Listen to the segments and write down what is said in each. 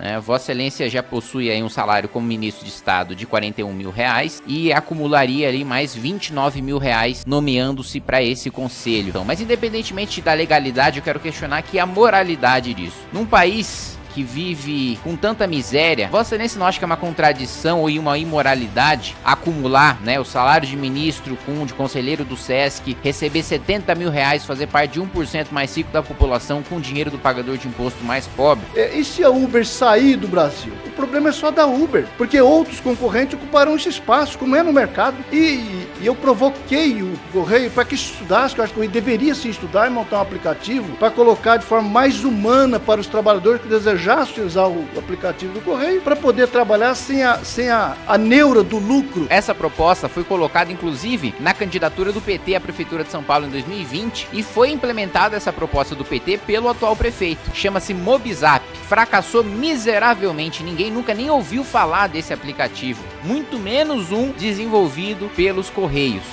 Né? Vossa Excelência já possui aí um salário como ministro de Estado de 41 mil reais e acumularia ali mais 29 mil reais nomeando-se para esse conselho. Então, mas independentemente da legalidade, eu quero questionar aqui a moralidade disso. Num país que vive com tanta miséria, Vossa Excelência não acha que é uma contradição ou uma imoralidade acumular, né, o salário de ministro com de conselheiro do SESC, receber 70 mil reais, fazer parte de 1% mais rico da população com dinheiro do pagador de imposto mais pobre? É, e se a Uber sair do Brasil? O problema é só da Uber, porque outros concorrentes ocuparão esse espaço, como é no mercado. E, e, e eu provoquei o Correio para que estudasse, que eu acho que ele deveria se estudar e montar um aplicativo para colocar de forma mais humana para os trabalhadores que desejam arranjassem usar o aplicativo do correio para poder trabalhar sem, a, sem a, a neura do lucro. Essa proposta foi colocada, inclusive, na candidatura do PT à Prefeitura de São Paulo em 2020 e foi implementada essa proposta do PT pelo atual prefeito. Chama-se Mobizap. Fracassou miseravelmente. Ninguém nunca nem ouviu falar desse aplicativo, muito menos um desenvolvido pelos Correios.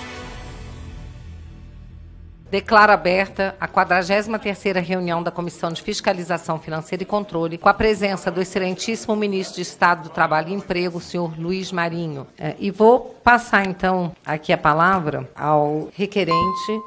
Declaro aberta a 43ª reunião da Comissão de Fiscalização Financeira e Controle, com a presença do excelentíssimo ministro de Estado do Trabalho e Emprego, senhor Luiz Marinho. É, e vou passar, então, aqui a palavra ao requerente.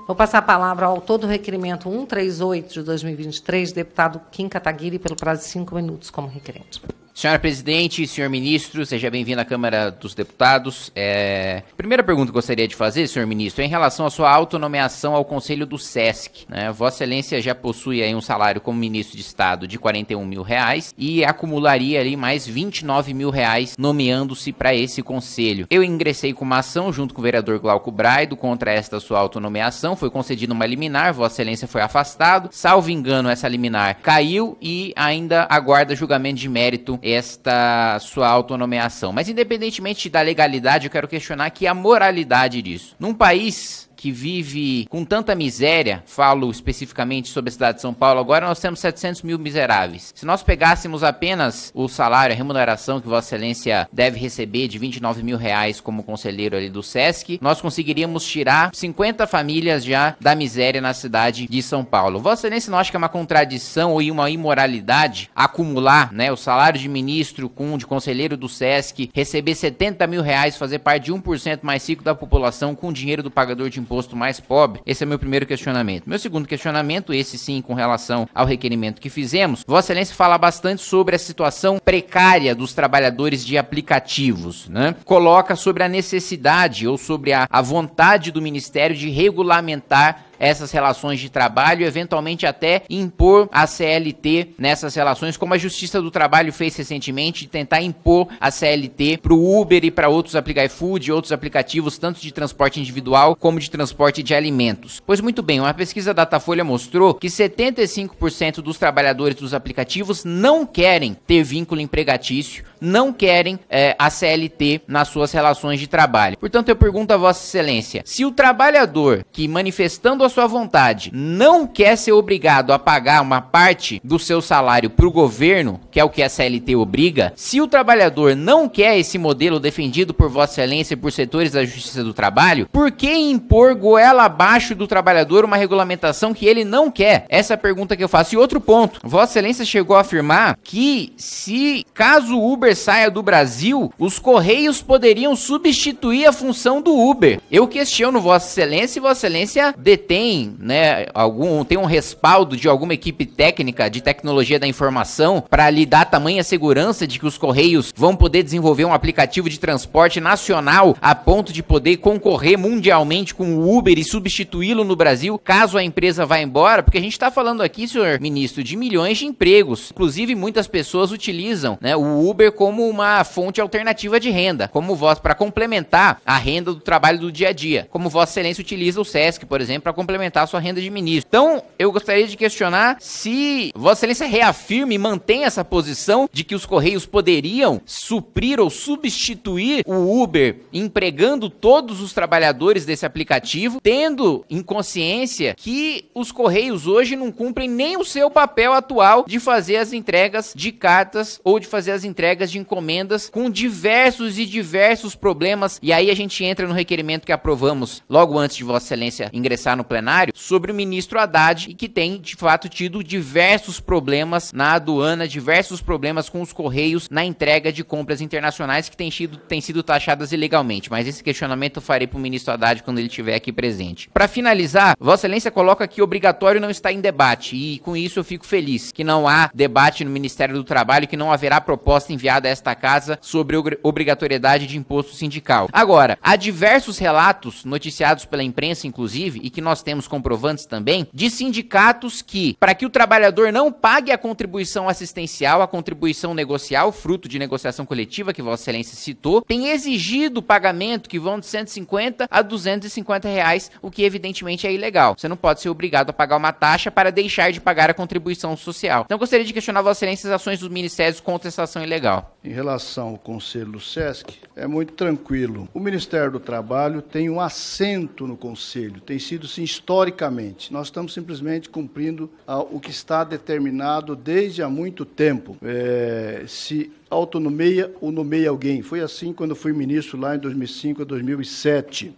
Vou passar a palavra ao autor do requerimento 138 de 2023, deputado Kim Kataguiri, pelo prazo de cinco minutos como requerente. Senhora presidente, senhor ministro, seja bem-vindo à Câmara dos Deputados. É... Primeira pergunta que gostaria de fazer, senhor ministro, é em relação à sua autonomeação ao Conselho do SESC. Né? Vossa Excelência já possui aí um salário como ministro de Estado de 41 mil reais e acumularia ali mais 29 mil reais nomeando-se para esse conselho. Eu ingressei com uma ação junto com o vereador Glauco Braido contra esta sua autonomeação. Foi concedida uma liminar, Vossa Excelência foi afastado. Salvo engano, essa liminar caiu e ainda aguarda julgamento de mérito esta sua autonomeação. Mas independentemente da legalidade, eu quero questionar aqui a moralidade disso. Num país que vive com tanta miséria, falo especificamente sobre a cidade de São Paulo, agora nós temos 700 mil miseráveis. Se nós pegássemos apenas o salário, a remuneração que Vossa Excelência deve receber de 29 mil reais como conselheiro ali do SESC, nós conseguiríamos tirar 50 famílias já da miséria na cidade de São Paulo. Vossa Excelência não acha que é uma contradição ou uma imoralidade acumular né, o salário de ministro com de conselheiro do SESC, receber 70 mil reais, fazer parte de 1% mais rico da população com o dinheiro do pagador de impostos? imposto mais pobre? Esse é meu primeiro questionamento. Meu segundo questionamento, esse sim com relação ao requerimento que fizemos, Vossa Excelência fala bastante sobre a situação precária dos trabalhadores de aplicativos, né? Coloca sobre a necessidade ou sobre a, a vontade do Ministério de regulamentar essas relações de trabalho, eventualmente até impor a CLT nessas relações, como a Justiça do Trabalho fez recentemente, de tentar impor a CLT para o Uber e para outros aplicativos, food, outros aplicativos, tanto de transporte individual como de transporte de alimentos. Pois muito bem, uma pesquisa da Datafolha mostrou que 75% dos trabalhadores dos aplicativos não querem ter vínculo empregatício, não querem é, a CLT nas suas relações de trabalho. Portanto, eu pergunto a Vossa Excelência, se o trabalhador que manifestando a sua vontade não quer ser obrigado a pagar uma parte do seu salário para o governo, que é o que a CLT obriga, se o trabalhador não quer esse modelo defendido por Vossa Excelência e por setores da Justiça do Trabalho, por que impor goela abaixo do trabalhador uma regulamentação que ele não quer? Essa é a pergunta que eu faço. E outro ponto, Vossa Excelência chegou a afirmar que se caso o Uber saia do Brasil, os Correios poderiam substituir a função do Uber. Eu questiono Vossa Excelência e Vossa Excelência detém tem, né, algum, tem um respaldo de alguma equipe técnica de tecnologia da informação para lhe dar tamanha segurança de que os Correios vão poder desenvolver um aplicativo de transporte nacional a ponto de poder concorrer mundialmente com o Uber e substituí-lo no Brasil caso a empresa vá embora? Porque a gente está falando aqui, senhor ministro, de milhões de empregos. Inclusive, muitas pessoas utilizam né, o Uber como uma fonte alternativa de renda, como voz para complementar a renda do trabalho do dia a dia. Como Vossa Excelência utiliza o SESC, por exemplo, para complementar a sua renda de ministro. Então, eu gostaria de questionar se Vossa Excelência reafirma e mantém essa posição de que os Correios poderiam suprir ou substituir o Uber empregando todos os trabalhadores desse aplicativo, tendo em consciência que os Correios hoje não cumprem nem o seu papel atual de fazer as entregas de cartas ou de fazer as entregas de encomendas com diversos e diversos problemas. E aí a gente entra no requerimento que aprovamos logo antes de Vossa Excelência ingressar no plenário plenário sobre o ministro Haddad e que tem, de fato, tido diversos problemas na aduana, diversos problemas com os correios na entrega de compras internacionais que têm sido, têm sido taxadas ilegalmente. Mas esse questionamento eu farei para o ministro Haddad quando ele estiver aqui presente. Para finalizar, Vossa Excelência coloca que obrigatório não está em debate e com isso eu fico feliz que não há debate no Ministério do Trabalho, que não haverá proposta enviada a esta casa sobre obrigatoriedade de imposto sindical. Agora, há diversos relatos noticiados pela imprensa, inclusive, e que nós temos temos comprovantes também, de sindicatos que, para que o trabalhador não pague a contribuição assistencial, a contribuição negocial, fruto de negociação coletiva que Vossa Excelência citou, tem exigido pagamento que vão de 150 a 250 reais, o que evidentemente é ilegal. Você não pode ser obrigado a pagar uma taxa para deixar de pagar a contribuição social. Então, gostaria de questionar Vossa Excelência as ações dos ministérios contra essa ação ilegal. Em relação ao Conselho do SESC, é muito tranquilo. O Ministério do Trabalho tem um assento no Conselho, tem sido se historicamente. Nós estamos simplesmente cumprindo ah, o que está determinado desde há muito tempo. É, se autonomia ou nomeia alguém. Foi assim quando fui ministro lá em 2005 a 2007.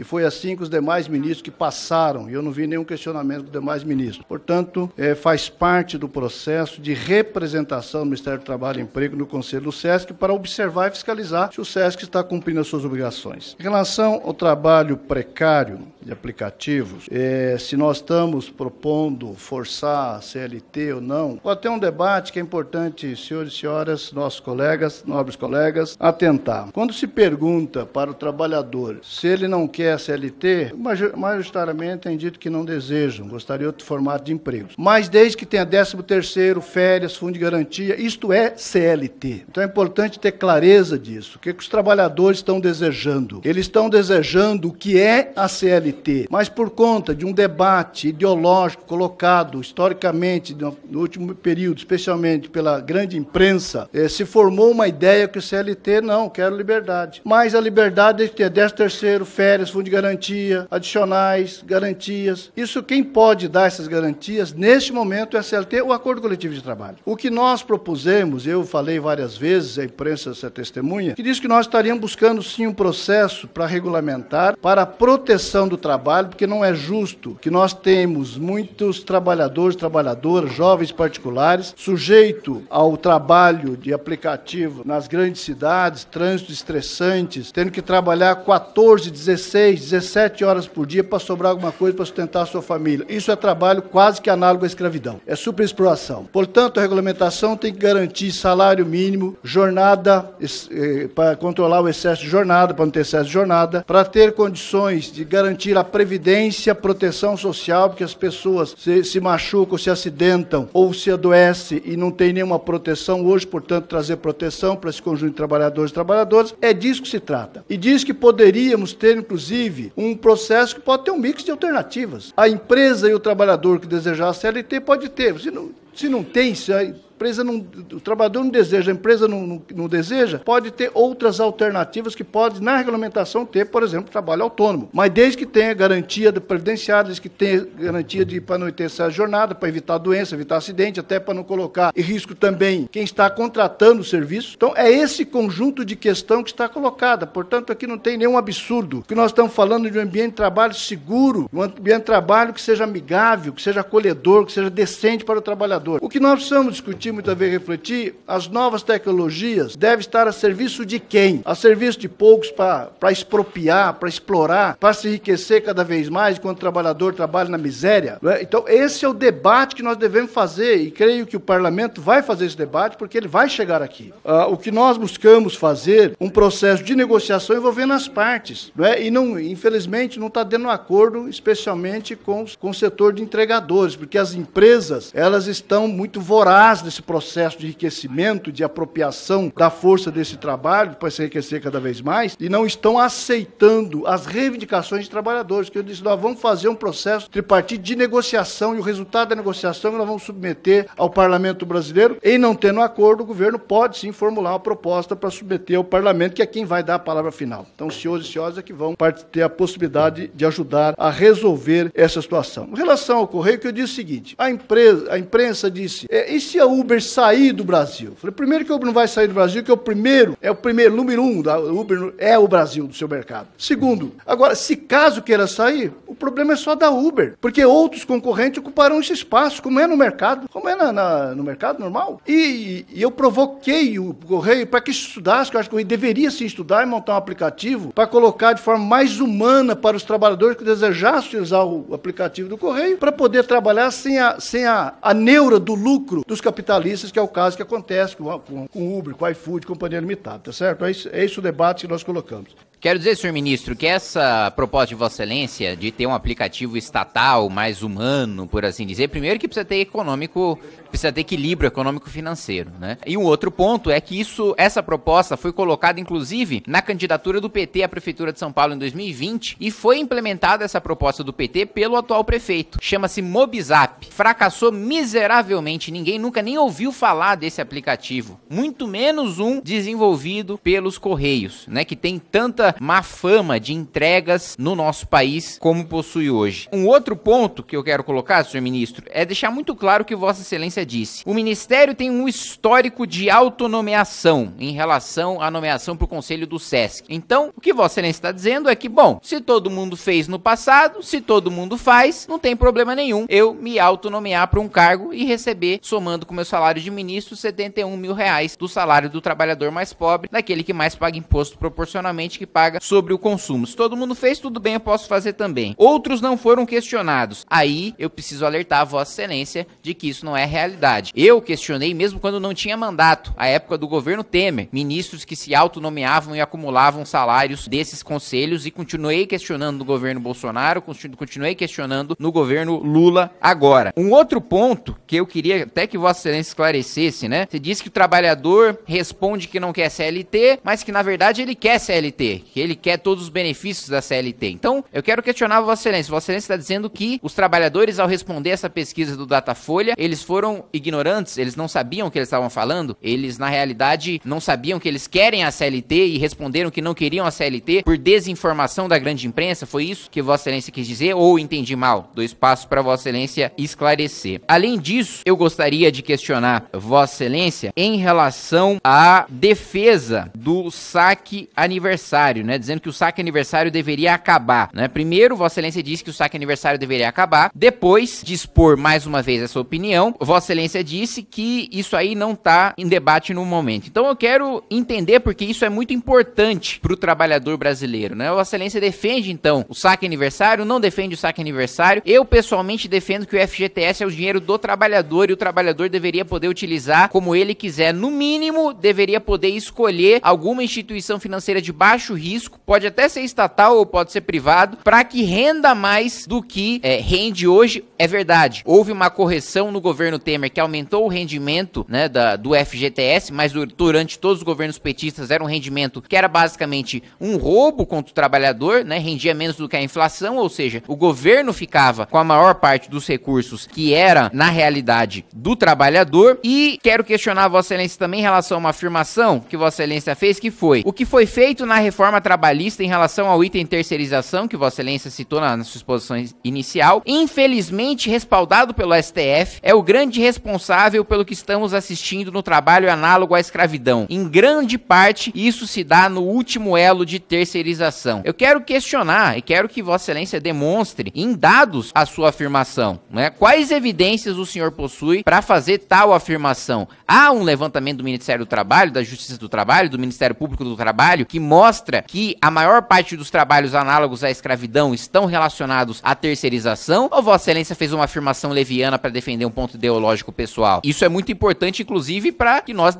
E foi assim que os demais ministros que passaram, e eu não vi nenhum questionamento dos demais ministros. Portanto, é, faz parte do processo de representação do Ministério do Trabalho e Emprego no Conselho do SESC para observar e fiscalizar se o SESC está cumprindo as suas obrigações. Em relação ao trabalho precário de aplicativos, é, se nós estamos propondo forçar a CLT ou não, ou até um debate que é importante, senhores e senhoras, nossos colegas, nobres colegas, atentar. Quando se pergunta para o trabalhador se ele não quer a CLT, majoritariamente tem dito que não desejam, gostariam de outro formato de emprego. Mas desde que tenha 13º, férias, fundo de garantia, isto é CLT. Então é importante ter clareza disso. O que, é que os trabalhadores estão desejando? Eles estão desejando o que é a CLT, mas por conta de um debate ideológico colocado historicamente no último período, especialmente pela grande imprensa, eh, se formou uma ideia que o CLT não, quero liberdade. Mas a liberdade é que ter 13º, férias, mais fundo de garantia, adicionais, garantias. Isso quem pode dar essas garantias neste momento é a CLT, o acordo coletivo de trabalho. O que nós propusemos, eu falei várias vezes, a imprensa é testemunha, que diz que nós estaríamos buscando sim um processo para regulamentar, para a proteção do trabalho, porque não é justo que nós temos muitos trabalhadores, trabalhadoras, jovens particulares, sujeito ao trabalho de aplicativo nas grandes cidades, trânsito estressantes, tendo que trabalhar 14, 16 16, 17 horas por dia para sobrar alguma coisa para sustentar a sua família. Isso é trabalho quase que análogo à escravidão. É superexploração. Portanto, a regulamentação tem que garantir salário mínimo, jornada, eh, para controlar o excesso de jornada, para não ter excesso de jornada, para ter condições de garantir a previdência, proteção social, porque as pessoas se, se machucam, se acidentam ou se adoecem e não tem nenhuma proteção hoje, portanto, trazer proteção para esse conjunto de trabalhadores e trabalhadoras. É disso que se trata. E diz que poderíamos ter, inclusive, inclusive, um processo que pode ter um mix de alternativas. A empresa e o trabalhador que desejar a CLT pode ter. Se não, se não tem, se empresa não, o trabalhador não deseja, a empresa não, não, não deseja, pode ter outras alternativas que pode, na regulamentação, ter, por exemplo, trabalho autônomo. Mas desde que tenha garantia de previdenciário, desde que tenha garantia de para não ter a jornada, para evitar doença, evitar acidente, até para não colocar em risco também quem está contratando o serviço. Então, é esse conjunto de questão que está colocada. Portanto, aqui não tem nenhum absurdo. que nós estamos falando de um ambiente de trabalho seguro, um ambiente de trabalho que seja amigável, que seja acolhedor, que seja decente para o trabalhador. O que nós precisamos discutir muita vez refletir, as novas tecnologias devem estar a serviço de quem? A serviço de poucos para expropriar, para explorar, para se enriquecer cada vez mais enquanto o trabalhador trabalha na miséria. É? Então, esse é o debate que nós devemos fazer e creio que o parlamento vai fazer esse debate porque ele vai chegar aqui. Ah, o que nós buscamos fazer um processo de negociação envolvendo as partes, não é? E não, infelizmente, não está dando acordo, especialmente com, com o setor de entregadores, porque as empresas elas estão muito vorazes nesse esse processo de enriquecimento, de apropriação da força desse trabalho para se enriquecer cada vez mais, e não estão aceitando as reivindicações de trabalhadores, que eu disse, nós vamos fazer um processo tripartite de negociação, e o resultado da negociação nós vamos submeter ao Parlamento Brasileiro, e não tendo acordo, o governo pode sim formular uma proposta para submeter ao Parlamento, que é quem vai dar a palavra final. Então, senhores e senhoras, é que vão ter a possibilidade de ajudar a resolver essa situação. Em relação ao Correio, que eu disse o seguinte, a, empresa, a imprensa disse, é, e se a UB Uber sair do Brasil? Falei, primeiro que o Uber não vai sair do Brasil, que é o primeiro, é o primeiro, número um da Uber é o Brasil do seu mercado. Segundo, agora, se caso queira sair, o problema é só da Uber, porque outros concorrentes ocuparão esse espaço, como é no mercado, como é na, na, no mercado normal. E, e, eu provoquei o Correio para que estudasse, que eu acho que Correio deveria se estudar e montar um aplicativo para colocar de forma mais humana para os trabalhadores que desejassem usar o aplicativo do Correio, para poder trabalhar sem a, sem a, a neura do lucro dos capitais capitalistas, que é o caso que acontece com, com, Uber, com iFood, companhia limitada, tá certo? É isso, é isso o debate que nós colocamos. Quero dizer, senhor ministro, que essa proposta de Vossa Excelência de ter um aplicativo estatal mais humano, por assim dizer, primeiro que precisa ter econômico, precisa ter equilíbrio econômico-financeiro, né? E um outro ponto é que isso, essa proposta foi colocada inclusive na candidatura do PT à prefeitura de São Paulo em 2020 e foi implementada essa proposta do PT pelo atual prefeito. Chama-se Mobizap. Fracassou miseravelmente. Ninguém nunca nem ouviu falar desse aplicativo, muito menos um desenvolvido pelos Correios, né? Que tem tanta má fama de entregas no nosso país como possui hoje. Um outro ponto que eu quero colocar, senhor ministro, é deixar muito claro o que Vossa Excelência disse. O ministério tem um histórico de autonomeação em relação à nomeação para o Conselho do SESC. Então, o que Vossa Excelência está dizendo é que, bom, se todo mundo fez no passado, se todo mundo faz, não tem problema nenhum eu me autonomear para um cargo e receber, somando com meu salário de ministro, 71 mil reais do salário do trabalhador mais pobre, daquele que mais paga imposto proporcionalmente, que paga paga sobre o consumo. Se todo mundo fez, tudo bem, eu posso fazer também. Outros não foram questionados. Aí eu preciso alertar a Vossa Excelência de que isso não é realidade. Eu questionei mesmo quando não tinha mandato, a época do governo Temer, ministros que se autonomeavam e acumulavam salários desses conselhos e continuei questionando no governo Bolsonaro, continuei questionando no governo Lula agora. Um outro ponto que eu queria até que Vossa Excelência esclarecesse, né? Você disse que o trabalhador responde que não quer CLT, mas que na verdade ele quer CLT, que ele quer todos os benefícios da CLT. Então, eu quero questionar Vossa Excelência. Vossa Excelência está dizendo que os trabalhadores, ao responder essa pesquisa do Datafolha, eles foram ignorantes, eles não sabiam o que eles estavam falando, eles, na realidade, não sabiam que eles querem a CLT e responderam que não queriam a CLT por desinformação da grande imprensa. Foi isso que Vossa Excelência quis dizer ou entendi mal? Dois passos para Vossa Excelência esclarecer. Além disso, eu gostaria de questionar Vossa Excelência em relação à defesa do saque aniversário aniversário, né? Dizendo que o saque aniversário deveria acabar, né? Primeiro, Vossa Excelência disse que o saque aniversário deveria acabar. Depois de expor mais uma vez essa opinião, Vossa Excelência disse que isso aí não tá em debate no momento. Então eu quero entender porque isso é muito importante para o trabalhador brasileiro, né? Vossa Excelência defende então o saque aniversário, não defende o saque aniversário. Eu pessoalmente defendo que o FGTS é o dinheiro do trabalhador e o trabalhador deveria poder utilizar como ele quiser. No mínimo, deveria poder escolher alguma instituição financeira de baixo risco risco, pode até ser estatal ou pode ser privado, para que renda mais do que é, rende hoje. É verdade, houve uma correção no governo Temer que aumentou o rendimento né, da, do FGTS, mas durante todos os governos petistas era um rendimento que era basicamente um roubo contra o trabalhador, né, rendia menos do que a inflação, ou seja, o governo ficava com a maior parte dos recursos que era, na realidade, do trabalhador. E quero questionar Vossa Excelência também em relação a uma afirmação que Vossa Excelência fez, que foi o que foi feito na reforma trabalhista em relação ao item terceirização que Vossa Excelência citou na, na sua exposição inicial, infelizmente respaldado pelo STF, é o grande responsável pelo que estamos assistindo no trabalho análogo à escravidão. Em grande parte, isso se dá no último elo de terceirização. Eu quero questionar e quero que Vossa Excelência demonstre em dados a sua afirmação. Né? Quais evidências o senhor possui para fazer tal afirmação? Há um levantamento do Ministério do Trabalho, da Justiça do Trabalho, do Ministério Público do Trabalho, que mostra que a maior parte dos trabalhos análogos à escravidão estão relacionados à terceirização? Ou Vossa Excelência fez uma afirmação leviana para defender um ponto ideológico pessoal? Isso é muito importante, inclusive, para que nós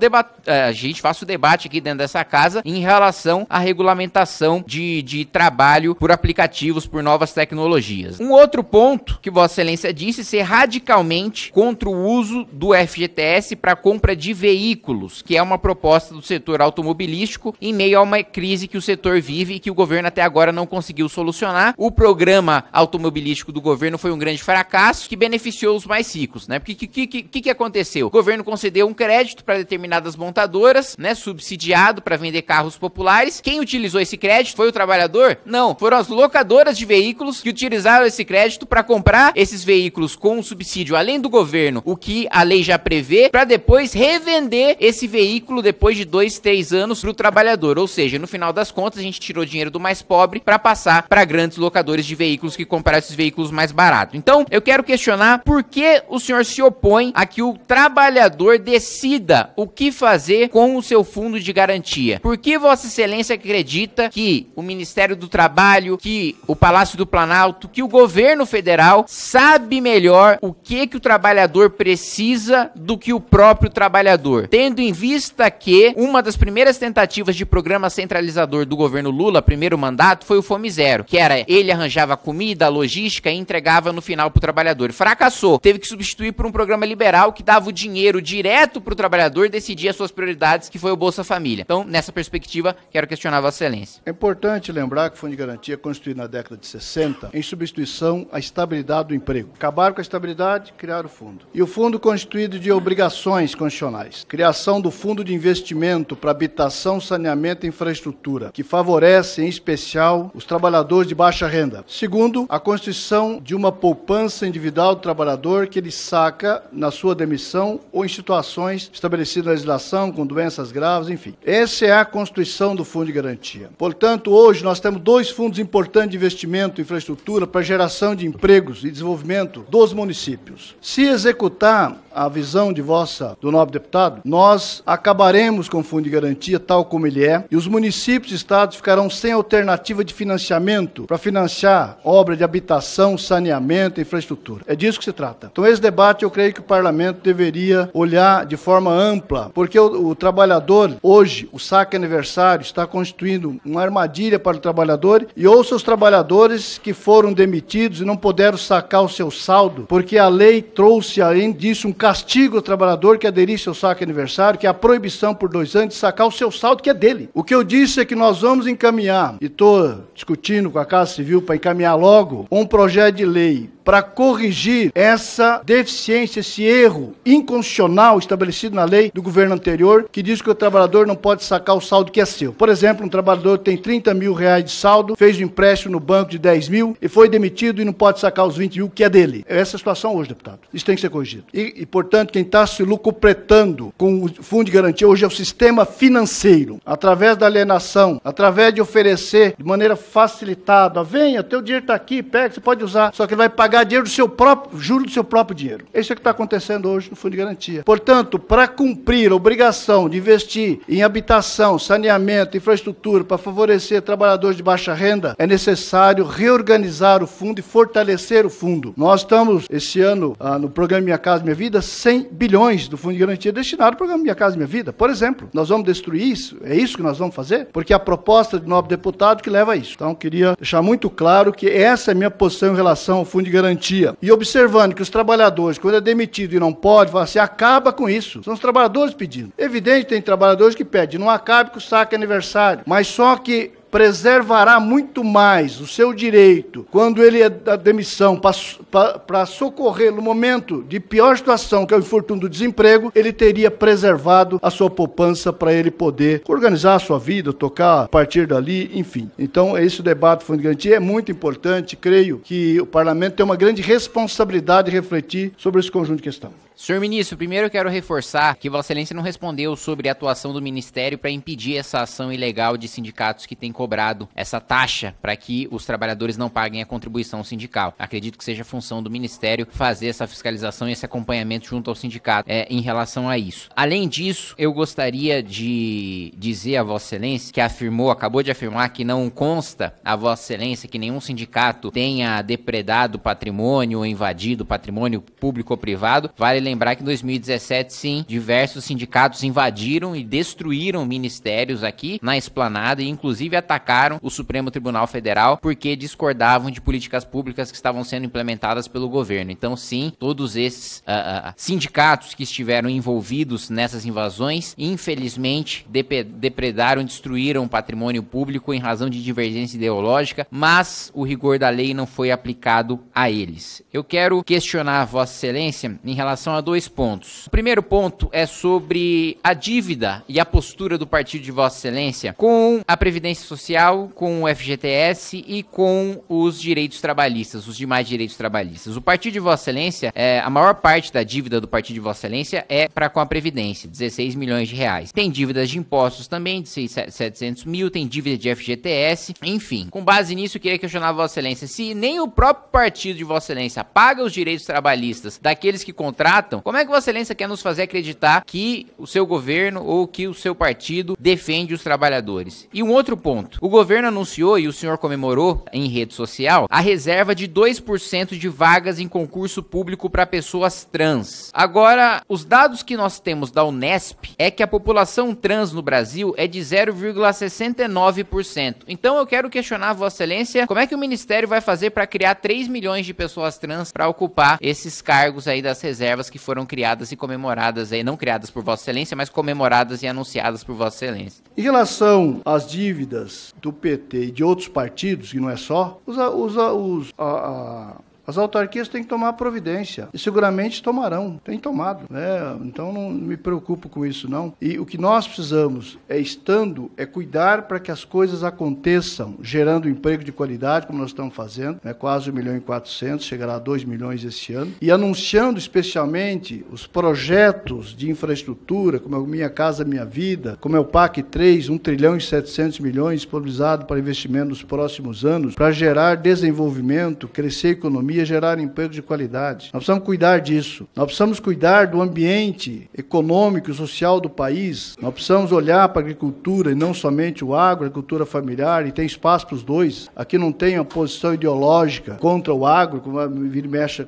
é, a gente faça o debate aqui dentro dessa casa em relação à regulamentação de, de trabalho por aplicativos, por novas tecnologias. Um outro ponto que Vossa Excelência disse ser radicalmente contra o uso do FGTS para compra de veículos, que é uma proposta do setor automobilístico em meio a uma crise que o setor vive e que o governo até agora não conseguiu solucionar. O programa automobilístico do governo foi um grande fracasso que beneficiou os mais ricos, né? Porque o que, que, que, que aconteceu? O governo concedeu um crédito para determinadas montadoras, né? Subsidiado para vender carros populares. Quem utilizou esse crédito foi o trabalhador? Não, foram as locadoras de veículos que utilizaram esse crédito para comprar esses veículos com um subsídio além do governo, o que a lei já prevê, para depois revender esse veículo depois de dois, três anos para o trabalhador. Ou seja, no final das contas contas, a gente tirou dinheiro do mais pobre para passar para grandes locadores de veículos que compraram esses veículos mais baratos. Então, eu quero questionar por que o senhor se opõe a que o trabalhador decida o que fazer com o seu fundo de garantia. Por que Vossa Excelência acredita que o Ministério do Trabalho, que o Palácio do Planalto, que o governo federal sabe melhor o que, que o trabalhador precisa do que o próprio trabalhador? Tendo em vista que uma das primeiras tentativas de programa centralizador do governo Lula, primeiro mandato, foi o Fome Zero, que era ele arranjava comida, logística e entregava no final pro trabalhador. Fracassou. Teve que substituir por um programa liberal que dava o dinheiro direto pro trabalhador decidir as suas prioridades, que foi o Bolsa Família. Então, nessa perspectiva, quero questionar Vossa Excelência. É importante lembrar que o Fundo de Garantia, construído na década de 60, em substituição à estabilidade do emprego. Acabaram com a estabilidade, criaram o fundo. E o fundo constituído de obrigações constitucionais. Criação do Fundo de Investimento para Habitação, Saneamento e Infraestrutura, que favorece, em especial, os trabalhadores de baixa renda. Segundo, a constituição de uma poupança individual do trabalhador que ele saca na sua demissão ou em situações estabelecidas na legislação, com doenças graves, enfim. Essa é a constituição do Fundo de Garantia. Portanto, hoje nós temos dois fundos importantes de investimento em infraestrutura para geração de empregos e desenvolvimento dos municípios. Se executar a visão de vossa do nobre deputado, nós acabaremos com o Fundo de Garantia tal como ele é e os municípios estão estados ficarão sem alternativa de financiamento para financiar obra de habitação, saneamento, infraestrutura. É disso que se trata. Então, esse debate eu creio que o parlamento deveria olhar de forma ampla, porque o, o trabalhador, hoje, o saque aniversário está constituindo uma armadilha para o trabalhador e ouça os trabalhadores que foram demitidos e não puderam sacar o seu saldo, porque a lei trouxe, além disso, um castigo ao trabalhador que aderisse ao saque aniversário, que é a proibição por dois anos de sacar o seu saldo, que é dele. O que eu disse é que nós vamos encaminhar, e estou discutindo com a Casa Civil para encaminhar logo, um projeto de lei para corrigir essa deficiência, esse erro inconstitucional estabelecido na lei do governo anterior, que diz que o trabalhador não pode sacar o saldo que é seu. Por exemplo, um trabalhador tem 30 mil reais de saldo, fez um empréstimo no banco de 10 mil e foi demitido e não pode sacar os 20 mil que é dele. É essa a situação hoje, deputado. Isso tem que ser corrigido. E, e portanto, quem está se lucupretando com o Fundo de Garantia hoje é o sistema financeiro, através da alienação, através de oferecer de maneira facilitada, venha, teu dinheiro está aqui, pega, você pode usar, só que ele vai pagar dinheiro do seu próprio, juro do seu próprio dinheiro. Isso é que está acontecendo hoje no Fundo de Garantia. Portanto, para cumprir a obrigação de investir em habitação, saneamento, infraestrutura, para favorecer trabalhadores de baixa renda, é necessário reorganizar o fundo e fortalecer o fundo. Nós estamos, esse ano, ah, no programa Minha Casa Minha Vida, 100 bilhões do Fundo de Garantia destinado ao programa Minha Casa Minha Vida. Por exemplo, nós vamos destruir isso? É isso que nós vamos fazer? Porque a proposta do nobre deputado que leva a isso. Então, queria deixar muito claro que essa é a minha posição em relação ao fundo de garantia. E observando que os trabalhadores, quando é demitido e não pode, fala assim, acaba com isso. São os trabalhadores pedindo. Evidente, tem trabalhadores que pedem, não acabe com o saque é aniversário. Mas só que preservará muito mais o seu direito quando ele é da demissão para socorrer no momento de pior situação, que é o infortúnio do desemprego, ele teria preservado a sua poupança para ele poder organizar a sua vida, tocar a partir dali, enfim. Então, esse debate do Fundo de Garantia é muito importante. Creio que o parlamento tem uma grande responsabilidade de refletir sobre esse conjunto de questões. Senhor ministro, primeiro eu quero reforçar que Vossa Excelência não respondeu sobre a atuação do Ministério para impedir essa ação ilegal de sindicatos que têm cobrado essa taxa para que os trabalhadores não paguem a contribuição sindical. Acredito que seja função do Ministério fazer essa fiscalização e esse acompanhamento junto ao sindicato é, em relação a isso. Além disso, eu gostaria de dizer a Vossa Excelência que afirmou, acabou de afirmar que não consta a Vossa Excelência que nenhum sindicato tenha depredado patrimônio ou invadido patrimônio público ou privado. Vale lembrar que em 2017, sim, diversos sindicatos invadiram e destruíram ministérios aqui na esplanada e, inclusive, atacaram o Supremo Tribunal Federal porque discordavam de políticas públicas que estavam sendo implementadas pelo governo. Então, sim, todos esses uh, uh, sindicatos que estiveram envolvidos nessas invasões, infelizmente, depredaram, destruíram o patrimônio público em razão de divergência ideológica, mas o rigor da lei não foi aplicado a eles. Eu quero questionar Vossa Excelência em relação a dois pontos. O primeiro ponto é sobre a dívida e a postura do partido de Vossa Excelência com a Previdência Social, com o FGTS e com os direitos trabalhistas, os demais direitos trabalhistas. O partido de Vossa Excelência, é, a maior parte da dívida do partido de Vossa Excelência é para com a Previdência, 16 milhões de reais. Tem dívidas de impostos também, de 700 mil, tem dívida de FGTS, enfim. Com base nisso, eu queria questionar Vossa Excelência se nem o próprio partido de Vossa Excelência paga os direitos trabalhistas daqueles que contratam tratam, como é que Vossa Excelência quer nos fazer acreditar que o seu governo ou que o seu partido defende os trabalhadores? E um outro ponto: o governo anunciou e o senhor comemorou em rede social a reserva de 2% de vagas em concurso público para pessoas trans. Agora, os dados que nós temos da Unesp é que a população trans no Brasil é de 0,69%. Então eu quero questionar Vossa Excelência como é que o Ministério vai fazer para criar 3 milhões de pessoas trans para ocupar esses cargos aí das reservas que foram criadas e comemoradas, aí, não criadas por Vossa Excelência, mas comemoradas e anunciadas por Vossa Excelência. Em relação às dívidas do PT e de outros partidos, que não é só, os, os, os a, a as autarquias têm que tomar providência e seguramente tomarão, Tem tomado, né? Então não me preocupo com isso não. E o que nós precisamos é estando é cuidar para que as coisas aconteçam, gerando emprego de qualidade, como nós estamos fazendo, né? Quase 1 milhão e 400, chegará a 2 milhões esse ano, e anunciando especialmente os projetos de infraestrutura, como é o Minha Casa Minha Vida, como é o PAC 3, 1 trilhão e 700 milhões disponibilizado para investimento nos próximos anos, para gerar desenvolvimento, crescer a economia economia, gerar emprego de qualidade. Nós precisamos cuidar disso. Nós precisamos cuidar do ambiente econômico e social do país. Nós precisamos olhar para a agricultura e não somente o agro, agricultura familiar, e tem espaço para os dois. Aqui não tem uma posição ideológica contra o agro, como vira e mexe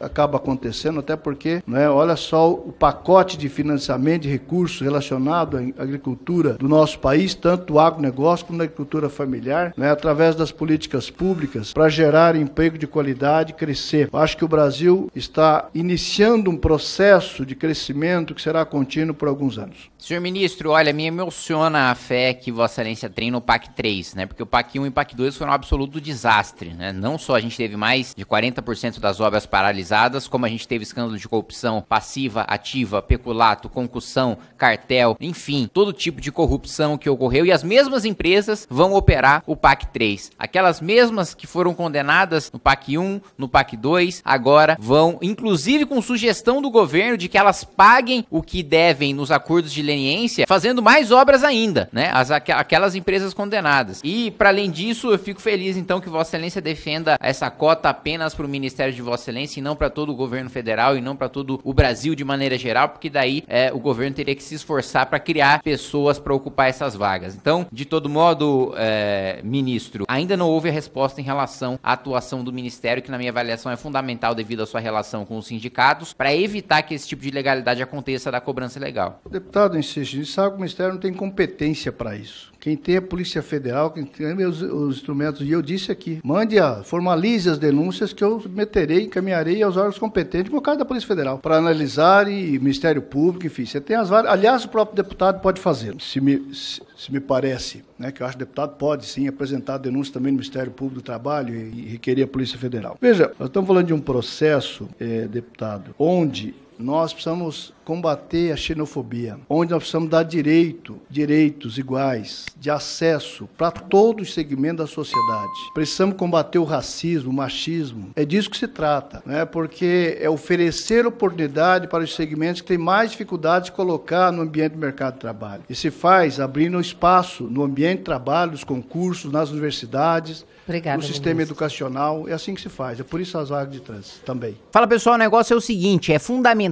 acaba acontecendo, até porque, né, olha só o pacote de financiamento de recursos relacionado à agricultura do nosso país, tanto o agronegócio como a agricultura familiar, né, através das políticas públicas para gerar emprego de qualidade sociedade crescer. Eu acho que o Brasil está iniciando um processo de crescimento que será contínuo por alguns anos. Senhor ministro, olha, me emociona a fé que Vossa Excelência tem no PAC 3, né? Porque o PAC 1 e o PAC 2 foram um absoluto desastre, né? Não só a gente teve mais de 40% das obras paralisadas, como a gente teve escândalo de corrupção passiva, ativa, peculato, concussão, cartel, enfim, todo tipo de corrupção que ocorreu e as mesmas empresas vão operar o PAC 3. Aquelas mesmas que foram condenadas no PAC 1, no PAC 2, agora vão, inclusive com sugestão do governo de que elas paguem o que devem nos acordos de leniência, fazendo mais obras ainda, né? As, aquelas empresas condenadas. E, para além disso, eu fico feliz então que Vossa Excelência defenda essa cota apenas para o Ministério de Vossa Excelência e não para todo o governo federal e não para todo o Brasil de maneira geral, porque daí é, o governo teria que se esforçar para criar pessoas para ocupar essas vagas. Então, de todo modo, é, ministro, ainda não houve a resposta em relação à atuação do Ministério, que na minha avaliação, é fundamental devido à sua relação com os sindicatos para evitar que esse tipo de ilegalidade aconteça da cobrança legal. O deputado insiste nisso, sabe que o Ministério não tem competência para isso. Quem tem é a Polícia Federal, quem tem é os instrumentos, e eu disse aqui, mande a, ah, formalize as denúncias que eu meterei, encaminharei aos órgãos competentes, no caso da Polícia Federal, para analisar e, e Ministério Público, enfim, você tem as várias. Aliás, o próprio deputado pode fazer, se me, se, se me parece, né, que eu acho que o deputado pode sim apresentar denúncia também no Ministério Público do Trabalho e, e requerer a Polícia Federal. Veja, nós estamos falando de um processo, é, deputado, onde nós precisamos combater a xenofobia, onde nós precisamos dar direito, direitos iguais de acesso para todos os segmentos da sociedade. Precisamos combater o racismo, o machismo. É disso que se trata, né? Porque é oferecer oportunidade para os segmentos que têm mais dificuldade de colocar no ambiente do mercado de trabalho. E se faz abrindo espaço no ambiente de trabalho, nos concursos, nas universidades, Obrigada, no sistema ministro. educacional. É assim que se faz. É por isso as vagas de trânsito também. Fala pessoal, o negócio é o seguinte: é fundamental